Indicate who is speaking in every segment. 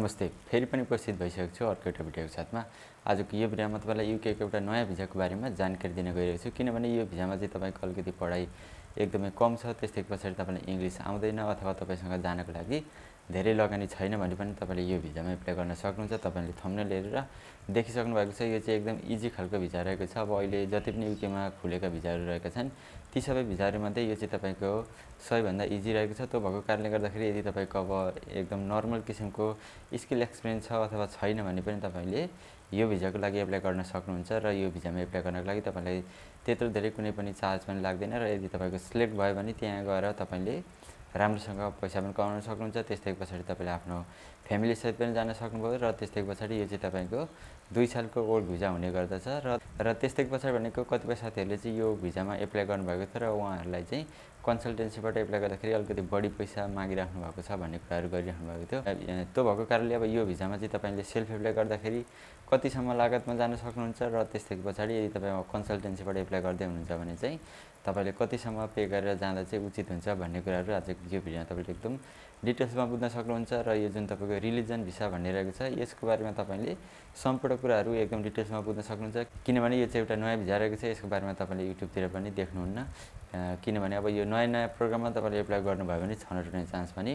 Speaker 1: नमस्ते फेरि पनि उपस्थित भइसकेको छु अर्को एउटा भिडियोको साथमा आजको यो भिडियोमा तपाईँलाई युकेको एउटा नयाँ भिजाको बारेमा जानकारी दिन गइरहेको छु किनभने यो भिजामा चाहिँ तपाईँको अलिकति पढाइ एकदमै कम छ त्यस्तै पछाडि तपाईँलाई इङ्ग्लिस आउँदैन अथवा तपाईँसँग जानको लागि धेरै लगानी छैन भने पनि तपाईँले यो भिजामा एप्लाई गर्न सक्नुहुन्छ तपाईँले थम्नेल हेरेर देखिसक्नु भएको छ यो चाहिँ एकदम इजी खालको भिजा रहेको छ अब अहिले जति पनि युकेमा खुलेका भिजाहरू रहेका छन् ती सबै भिजाहरूमध्ये यो चाहिँ तपाईँको सबैभन्दा इजी रहेको छ त्यो भएको कारणले गर्दाखेरि यदि तपाईँको अब एकदम नर्मल किसिमको स्किल एक्सपिरियन्स छ अथवा छैन भने पनि तपाईँले यो भिजाको लागि एप्लाई गर्न सक्नुहुन्छ र यो भिजामा एप्लाई गर्नको लागि तपाईँलाई त्यत्रो धेरै कुनै पनि चार्ज पनि लाग्दैन र यदि तपाईँको सिलेक्ट भयो भने त्यहाँ गएर तपाईँले राम्रोसँग पैसा पनि कमाउन सक्नुहुन्छ त्यस्तै पछाडि तपाईँले आफ्नो फ्यामिलीसहित पनि जान सक्नुभयो र त्यस्तै पछाडि यो चाहिँ तपाईँको दुई सालको ओल्ड भिजा हुने गर्दछ र र त्यस्तै पछाडि भनेको कतिपय साथीहरूले चाहिँ यो भिजामा एप्लाई गर्नुभएको थियो र उहाँहरूलाई चाहिँ कन्सल्टेन्सीबाट एप्लाई गर्दाखेरि अलिकति बढी पैसा मागिराख्नु भएको छ भन्ने कुराहरू गरिराख्नु भएको थियो त्यो भएको कारणले अब यो भिजामा चाहिँ तपाईँले सेल्फ एप्लाई गर्दाखेरि कतिसम्म लागतमा जान सक्नुहुन्छ र त्यस्तै पछाडि यदि तपाईँ कन्सल्टेन्सीबाट एप्लाई गर्दै हुनुहुन्छ भने चाहिँ तपाईँले कतिसम्म पे गरेर जाँदा चाहिँ उचित हुन्छ भन्ने कुराहरू आजको यो भिडियोमा तपाईँले एकदम डिटेल्समा बुझ्न सक्नुहुन्छ र यो जुन तपाईँको रिलिजन भिसा भनिरहेको छ यसको बारेमा तपाईँले सम्पूर्ण कुराहरू एकदम डिटेल्समा बुझ्न सक्नुहुन्छ किनभने यो चाहिँ एउटा नयाँ भिजा रहेको छ यसको बारेमा तपाईँले युट्युबतिर पनि देख्नुहुन्न किनभने अब यो नयाँ नयाँ प्रोग्राममा तपाईँले एप्लाई गर्नुभयो भने छनौट हुने चान्स पनि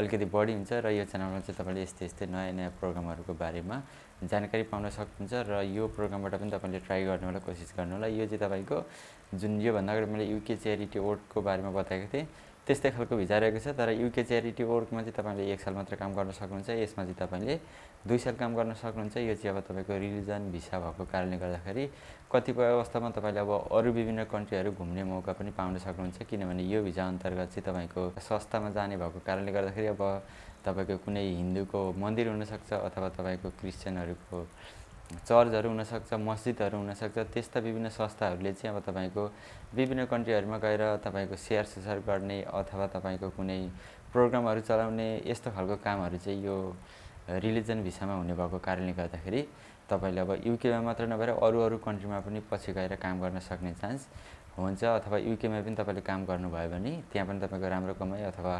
Speaker 1: अलिकति बढी हुन्छ र यो च्यानलमा चाहिँ तपाईँले यस्तै यस्तै नयाँ नयाँ प्रोग्रामहरूको बारेमा जानकारी पाउन सक्नुहुन्छ र यो प्रोग्रामबाट पनि तपाईँले ट्राई गर्नु होला कोसिस गर्नु होला यो चाहिँ तपाईँको जुन योभन्दा अगाडि मैले युके च्यारिटी वर्डको बारेमा बताएको थिएँ त्यस्तै खालको भिजा रहेको छ तर युके च्यारिटी वर्कमा चाहिँ तपाईँले एक साल मात्र काम गर्न सक्नुहुन्छ यसमा चाहिँ तपाईँले दुई साल काम गर्न सक्नुहुन्छ यो चाहिँ अब तपाईँको रिलिजन भिसा भएको कारणले गर्दाखेरि कतिपय अवस्थामा तपाईँले अब अरू विभिन्न कन्ट्रीहरू घुम्ने मौका पनि पाउन सक्नुहुन्छ किनभने यो भिजा अन्तर्गत चाहिँ तपाईँको संस्थामा जाने भएको कारणले गर्दाखेरि अब तपाईँको कुनै हिन्दूको मन्दिर हुनसक्छ अथवा तपाईँको क्रिस्चियनहरूको चर्चहरू हुनसक्छ मस्जिदहरू हुनसक्छ त्यस्ता विभिन्न संस्थाहरूले चाहिँ अब तपाईँको विभिन्न कन्ट्रीहरूमा गएर तपाईँको स्याहार सुसार गर्ने अथवा तपाईँको कुनै प्रोग्रामहरू चलाउने यस्तो खालको कामहरू चाहिँ यो रिलिजन भिसामा हुने भएको कारणले गर्दाखेरि तपाईँले अब युकेमा मात्र नभएर अरू अरू कन्ट्रीमा पनि पछि गएर काम गर्न सक्ने चान्स हुन्छ अथवा युकेमा पनि तपाईँले काम गर्नुभयो भने त्यहाँ पनि तपाईँको राम्रो कमाइ अथवा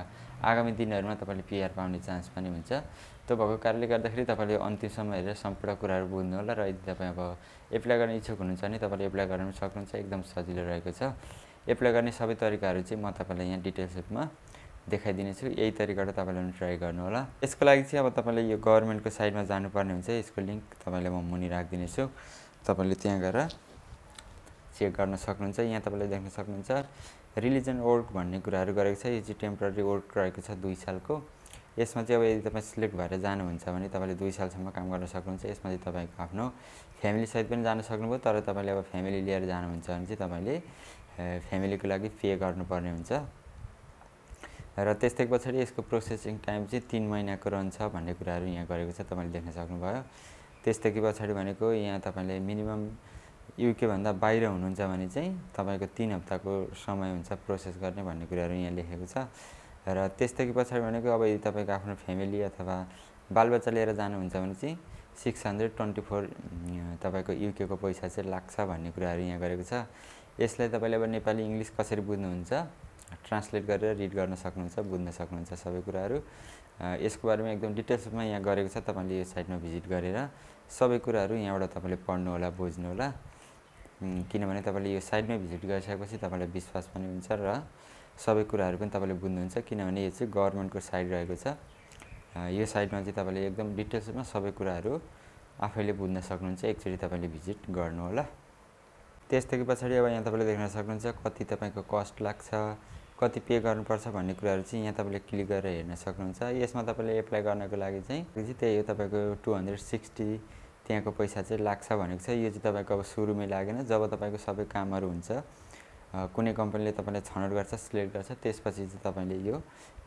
Speaker 1: आगामी दिनहरूमा तपाईँले पिआर पाउने चान्स पनि हुन्छ त्यो भएको कारणले गर्दाखेरि तपाईँले अन्तिमसम्म हेरेर सम्पूर्ण कुराहरू बुझ्नु होला र यदि तपाईँ अब एप्लाई गर्ने इच्छुक हुनुहुन्छ भने तपाईँले एप्लाई गर्न सक्नुहुन्छ एकदम सजिलो रहेको छ एप्लाई गर्ने सबै तरिकाहरू चाहिँ म तपाईँलाई यहाँ डिटेल्स रूपमा देखाइदिनेछु यही तरिकाबाट तपाईँले पनि ट्राई गर्नुहोला यसको लागि चाहिँ अब तपाईँले यो गभर्मेन्टको साइडमा जानुपर्ने हुन्छ यसको लिङ्क तपाईँले म मुनि राखिदिनेछु तपाईँले त्यहाँ गएर चेक गर्न सक्नुहुन्छ यहाँ तपाईँले देख्न सक्नुहुन्छ रिलिजन वर्क भन्ने कुराहरू गरेको छ यो चाहिँ टेम्पररी वर्क रहेको छ दुई सालको यसमा चाहिँ अब यदि तपाईँ सिलेक्ट भएर जानुहुन्छ भने तपाईँले दुई सालसम्म काम गर्न सक्नुहुन्छ यसमा चाहिँ तपाईँको आफ्नो फ्यामिलीसहित पनि जान सक्नुभयो तर तपाईँले अब फ्यामिली लिएर जानुहुन्छ भने चाहिँ तपाईँले फ्यामिलीको लागि पे गर्नुपर्ने हुन्छ र त्यस्तै पछाडि यसको प्रोसेसिङ टाइम चाहिँ तिन महिनाको रहन्छ भन्ने कुराहरू यहाँ गरेको छ तपाईँले देख्न सक्नुभयो त्यसदेखि पछाडि भनेको यहाँ तपाईँले मिनिमम युकेभन्दा बाहिर हुनुहुन्छ भने चाहिँ तपाईँको तिन हप्ताको समय हुन्छ प्रोसेस गर्ने भन्ने कुराहरू यहाँ लेखेको छ र त्यस्तै पछाडि भनेको अब यदि तपाईँको आफ्नो फ्यामिली अथवा बालबच्चा लिएर जानुहुन्छ भने चाहिँ सिक्स हन्ड्रेड ट्वेन्टी फोर तपाईँको युकेको पैसा चाहिँ लाग्छ भन्ने कुराहरू यहाँ गरेको छ यसलाई तपाईँले अब नेपाली इङ्ग्लिस कसरी बुझ्नुहुन्छ ट्रान्सलेट गरेर रिड गर्न सक्नुहुन्छ बुझ्न सक्नुहुन्छ सबै कुराहरू यसको बारेमा एकदम डिटेल्समा यहाँ गरेको छ तपाईँले यो साइटमा भिजिट गरेर सबै कुराहरू यहाँबाट तपाईँले पढ्नुहोला बुझ्नुहोला किनभने तपाईँले यो साइडमै भिजिट गरिसकेपछि तपाईँलाई विश्वास पनि हुन्छ र सबै कुराहरू पनि तपाईँले बुझ्नुहुन्छ किनभने यो चाहिँ गभर्मेन्टको साइड रहेको छ यो साइडमा चाहिँ तपाईँले एकदम डिटेल्समा सबै कुराहरू आफैले बुझ्न सक्नुहुन्छ एकचोटि तपाईँले भिजिट गर्नु होला त्यसदेखि पछाडि अब यहाँ तपाईँले देख्न सक्नुहुन्छ कति तपाईँको कस्ट लाग्छ कति पे गर्नुपर्छ भन्ने कुराहरू चाहिँ यहाँ तपाईँले क्लिक गरेर हेर्न सक्नुहुन्छ यसमा तपाईँले एप्लाई गर्नको लागि चाहिँ त्यही हो तपाईँको टु हन्ड्रेड सिक्सटी त्यहाँको पैसा चाहिँ लाग्छ भनेको छ यो चाहिँ तपाईँको अब सुरुमै लागेन जब तपाईँको सबै कामहरू हुन्छ कुनै कम्पनीले तपाईँलाई छनौट गर्छ सिलेक्ट गर्छ त्यसपछि चाहिँ तपाईँले यो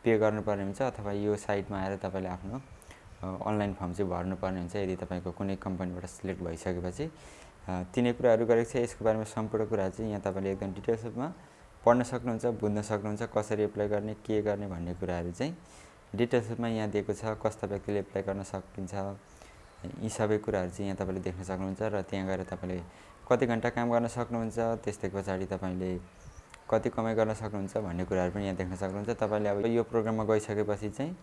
Speaker 1: पे गर्नुपर्ने हुन्छ अथवा यो साइटमा आएर तपाईँले आफ्नो अनलाइन फर्म चाहिँ भर्नुपर्ने हुन्छ यदि तपाईँको कुनै कम्पनीबाट सिलेक्ट भइसकेपछि तिनै कुराहरू गरेको छ यसको बारेमा सम्पूर्ण कुरा चाहिँ यहाँ तपाईँले एकदम डिटेल्समा पढ्न सक्नुहुन्छ बुझ्न सक्नुहुन्छ कसरी एप्लाई गर्ने के गर्ने भन्ने कुराहरू चाहिँ डिटेल्समा यहाँ दिएको छ कस्ता व्यक्तिले एप्लाई गर्न सकिन्छ यी सबै कुराहरू चाहिँ यहाँ तपाईँले देख्न सक्नुहुन्छ र त्यहाँ गएर तपाईँले कति घन्टा काम गर्न सक्नुहुन्छ त्यस्तै पछाडि तपाईँले कति कमाइ गर्न सक्नुहुन्छ भन्ने कुराहरू पनि यहाँ देख्न सक्नुहुन्छ तपाईँले अब यो प्रोग्राममा गइसकेपछि चाहिँ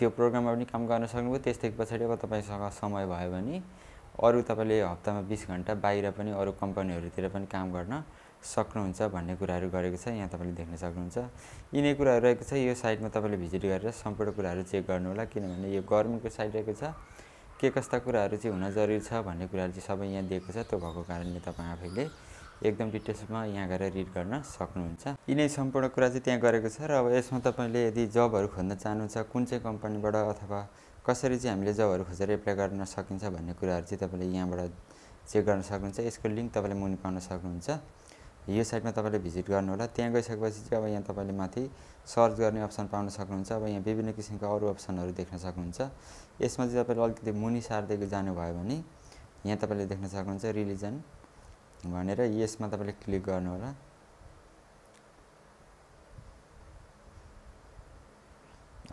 Speaker 1: त्यो प्रोग्राममा पनि काम गर्न सक्नुभयो त्यस्तै पछाडि अब तपाईँसँग समय भयो भने अरू तपाईँले हप्तामा बिस घन्टा बाहिर पनि अरू कम्पनीहरूतिर पनि काम गर्न सक्नुहुन्छ भन्ने कुराहरू गरेको छ यहाँ तपाईँले देख्न सक्नुहुन्छ यिनै कुराहरू रहेको छ यो साइटमा तपाईँले भिजिट गरेर सम्पूर्ण कुराहरू चेक गर्नुहोला किनभने यो गभर्मेन्टको साइट रहेको छ के कस्ता कुराहरू चाहिँ हुन जरुरी छ भन्ने कुराहरू चाहिँ सबै यहाँ दिएको छ त्यो भएको कारणले तपाईँ आफैले एकदम डिटेल्समा यहाँ गएर रिड गर्न सक्नुहुन्छ यिनै सम्पूर्ण कुरा चाहिँ त्यहाँ गरेको छ र अब यसमा तपाईँले यदि जबहरू खोज्न चाहनुहुन्छ कुन चाहिँ कम्पनीबाट अथवा कसरी चाहिँ हामीले जबहरू खोजेर एप्लाई गर्न सकिन्छ भन्ने कुराहरू चाहिँ तपाईँले यहाँबाट चेक गर्न सक्नुहुन्छ यसको लिङ्क तपाईँले मुनि पाउन सक्नुहुन्छ यो साइटमा तपाईँले भिजिट गर्नुहोला त्यहाँ गइसकेपछि चाहिँ अब यहाँ तपाईँले माथि सर्च गर्ने अप्सन पाउन सक्नुहुन्छ अब यहाँ विभिन्न किसिमको अरू अप्सनहरू देख्न सक्नुहुन्छ यसमा चाहिँ तपाईँले अलिकति मुनि सार्दै जानुभयो भने यहाँ तपाईँले देख्न सक्नुहुन्छ रिलिजन भनेर यसमा तपाईँले क्लिक गर्नुहोला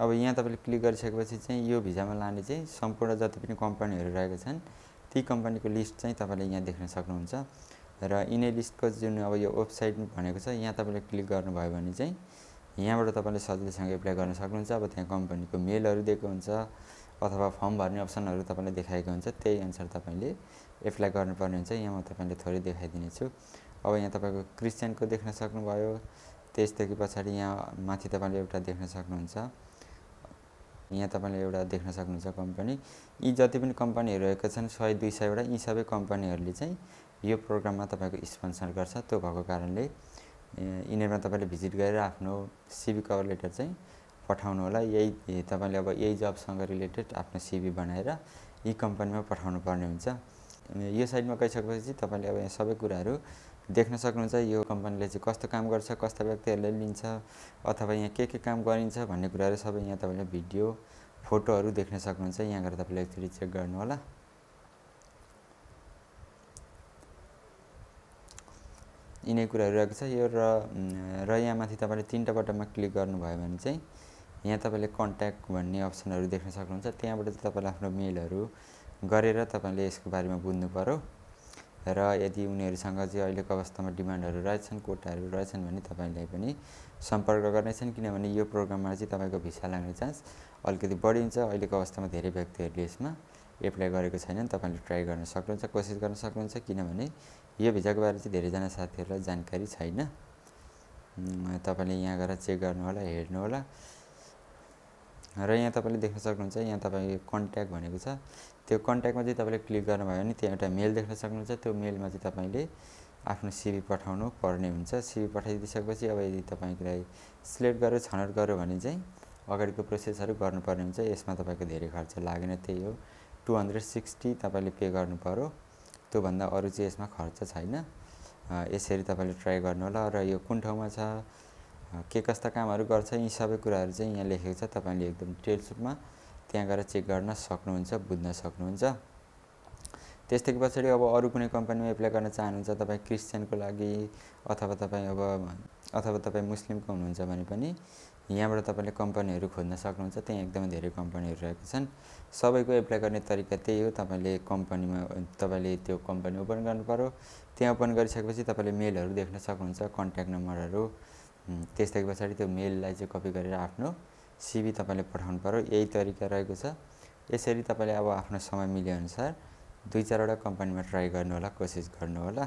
Speaker 1: अब यहाँ तपाईँले क्लिक गरिसकेपछि चाहिँ यो भिजामा लाने चाहिँ सम्पूर्ण जति पनि कम्पनीहरू रहेका छन् ती कम्पनीको लिस्ट चाहिँ तपाईँले यहाँ देख्न सक्नुहुन्छ र इने लिस्टको जुन अब यो वेबसाइट भनेको छ यहाँ तपाईँले क्लिक गर्नुभयो भने चाहिँ यहाँबाट तपाईँले सजिलैसँग एप्लाई गर्न सक्नुहुन्छ अब त्यहाँ कम्पनीको मेलहरू दिएको हुन्छ अथवा फर्म भर्ने अप्सनहरू तपाईँलाई देखाएको हुन्छ त्यही अनुसार तपाईँले एप्लाई गर्नुपर्ने हुन्छ यहाँ म तपाईँले थोरै देखाइदिनेछु अब यहाँ तपाईँको क्रिस्चियनको देख्न सक्नुभयो त्यसदेखि पछाडि यहाँ माथि तपाईँले एउटा देख्न सक्नुहुन्छ यहाँ तपाईँले एउटा देख्न सक्नुहुन्छ कम्पनी यी जति पनि कम्पनीहरू रहेका छन् सय दुई सयवटा यी सबै कम्पनीहरूले चाहिँ यो प्रोग्राममा तपाईँको स्पोन्सर गर्छ त्यो भएको कारणले यिनीहरूमा तपाईँले भिजिट गरेर आफ्नो सिबी कभर लेटर चाहिँ पठाउनु होला यही तपाईँले अब यही जबसँग रिलेटेड आफ्नो सिबी बनाएर यी कम्पनीमा पठाउनु पर्ने हुन्छ यो साइडमा गइसकेपछि तपाईँले अब यहाँ सबै कुराहरू देख्न सक्नुहुन्छ यो कम्पनीले चाहिँ कस्तो काम गर्छ कस्ता व्यक्तिहरूले लिन्छ अथवा यहाँ के के काम गरिन्छ भन्ने कुराहरू सबै यहाँ तपाईँले भिडियो फोटोहरू देख्न सक्नुहुन्छ यहाँ गएर तपाईँले एकचोटि चेक गर्नु होला यिनै कुराहरू रहेको छ यो र र यहाँ माथि तपाईँले तिनवटा बटनमा क्लिक गर्नुभयो भने चाहिँ यहाँ तपाईँले कन्ट्याक्ट भन्ने अप्सनहरू देख्न सक्नुहुन्छ त्यहाँबाट चाहिँ तपाईँले आफ्नो मेलहरू गरेर तपाईँले यसको बारेमा बुझ्नु पऱ्यो र यदि उनीहरूसँग चाहिँ अहिलेको अवस्थामा डिमान्डहरू रहेछन् कोटाहरू रहेछन् भने तपाईँले पनि सम्पर्क गर्नेछन् किनभने यो प्रोग्राममा चाहिँ तपाईँको भिसा लाग्ने चान्स अलिकति बढिन्छ अहिलेको अवस्थामा धेरै व्यक्तिहरूले यसमा एप्लाई गरेको छैन भने तपाईँले ट्राई गर्न सक्नुहुन्छ कोसिस गर्न सक्नुहुन्छ किनभने यो भिजाको बारे चाहिँ धेरैजना साथीहरूलाई जानकारी छैन तपाईँले यहाँ गएर चेक गर्नु गर्नुहोला हेर्नुहोला र यहाँ तपाईँले देख्न सक्नुहुन्छ यहाँ तपाईँको कन्ट्याक्ट भनेको छ त्यो कन्ट्याक्टमा चाहिँ तपाईँले क्लिक गर्नुभयो भने त्यहाँ एउटा मेल देख्न सक्नुहुन्छ त्यो मेलमा चाहिँ तपाईँले आफ्नो सिबी पठाउनु पर्ने हुन्छ सिबी पठाइदिइसकेपछि अब यदि तपाईँलाई सिलेक्ट गर्यो छनौट गर्यो भने चाहिँ अगाडिको प्रोसेसहरू गर्नुपर्ने हुन्छ यसमा तपाईँको धेरै खर्च लागेन त्यही हो टु हन्ड्रेड सिक्सटी तपाईँले पे गर्नु पऱ्यो त्योभन्दा अरू चाहिँ यसमा खर्च छैन यसरी तपाईँले ट्राई गर्नुहोला र यो कुन ठाउँमा छ के कस्ता कामहरू गर्छ यी सबै कुराहरू चाहिँ यहाँ लेखेको छ तपाईँले एकदम डिटेल सुटमा त्यहाँ गएर चेक गर्न सक्नुहुन्छ बुझ्न सक्नुहुन्छ त्यस्तै पछाडि अब अरू कुनै कम्पनीमा एप्लाई गर्न चाहनुहुन्छ तपाईँ क्रिस्चियनको लागि अथवा तपाईँ अब अथवा तपाईँ मुस्लिमको हुनुहुन्छ भने पनि यहाँबाट तपाईँले कम्पनीहरू खोज्न सक्नुहुन्छ त्यहाँ एकदमै धेरै कम्पनीहरू रहेको छन् सबैको एप्लाई गर्ने तरिका त्यही हो तपाईँले कम्पनीमा तपाईँले त्यो कम्पनी ओपन गर्नुपऱ्यो त्यहाँ ओपन गरिसकेपछि तपाईँले मेलहरू देख्न सक्नुहुन्छ कन्ट्याक्ट नम्बरहरू त्यस्तै पछाडि त्यो मेललाई चाहिँ कपी गरेर आफ्नो सिबी तपाईँले पठाउनु पऱ्यो यही तरिका रहेको छ यसरी तपाईँले अब आफ्नो समय मिलेअनुसार दुई चारवटा कम्पनीमा ट्राई गर्नुहोला कोसिस गर्नुहोला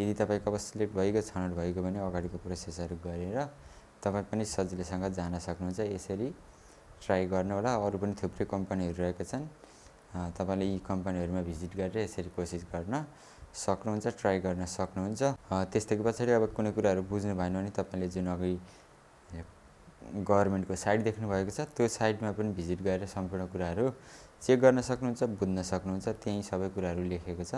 Speaker 1: यदि तपाईँको अब सिलेक्ट भइगयो छनौट भइगयो भने अगाडिको प्रोसेसहरू गरेर तपाईँ पनि सजिलैसँग जान सक्नुहुन्छ यसरी ट्राई होला अरू पनि थुप्रै कम्पनीहरू रहेका छन् तपाईँले यी कम्पनीहरूमा भिजिट गरेर यसरी कोसिस गर्न सक्नुहुन्छ ट्राई गर्न सक्नुहुन्छ त्यस्तै पछाडि अब कुनै कुराहरू बुझ्नु भएन भने तपाईँले जुन अघि गभर्मेन्टको साइट देख्नुभएको छ त्यो साइटमा पनि भिजिट गरेर सम्पूर्ण कुराहरू चेक गर्न सक्नुहुन्छ बुझ्न सक्नुहुन्छ त्यहीँ सबै कुराहरू लेखेको छ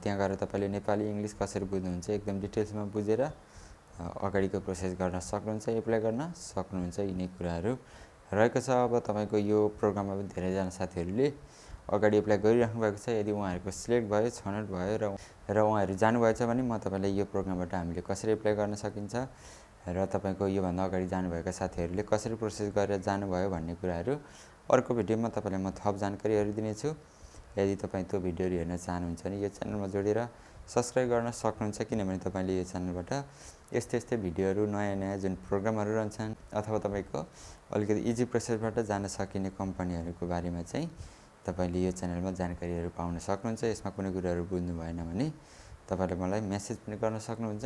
Speaker 1: त्यहाँ गएर तपाईँले नेपाली इङ्ग्लिस कसरी बुझ्नुहुन्छ एकदम डिटेल्समा बुझेर अगाडिको प्रोसेस गर्न सक्नुहुन्छ एप्लाई गर्न सक्नुहुन्छ यिनै कुराहरू रहेको छ अब तपाईँको यो प्रोग्राममा पनि धेरैजना साथीहरूले अगाडि एप्लाई गरिराख्नु भएको छ यदि उहाँहरूको सिलेक्ट भयो छनौट भयो र र उहाँहरू जानुभएछ भने म तपाईँलाई यो प्रोग्रामबाट हामीले कसरी एप्लाई गर्न सकिन्छ र तपाईँको योभन्दा अगाडि जानुभएका साथीहरूले कसरी प्रोसेस गरेर जानुभयो भन्ने कुराहरू अर्को भिडियोमा तपाईँलाई म थप जानकारीहरू दिनेछु यदि तपाईँ त्यो भिडियोहरू हेर्न चाहनुहुन्छ भने यो च्यानलमा जोडेर सब्सक्राइब गर्न सक्नुहुन्छ किनभने तपाईँले यो च्यानलबाट यस्तै यस्तै भिडियोहरू नयाँ नयाँ जुन प्रोग्रामहरू रहन्छन् अथवा तपाईँको अलिकति इजी प्रोसेसबाट जान सकिने कम्पनीहरूको बारेमा चाहिँ तपाईँले यो च्यानलमा जानकारीहरू पाउन सक्नुहुन्छ यसमा कुनै कुराहरू बुझ्नु भएन भने तपाईँले मलाई मेसेज पनि गर्न सक्नुहुन्छ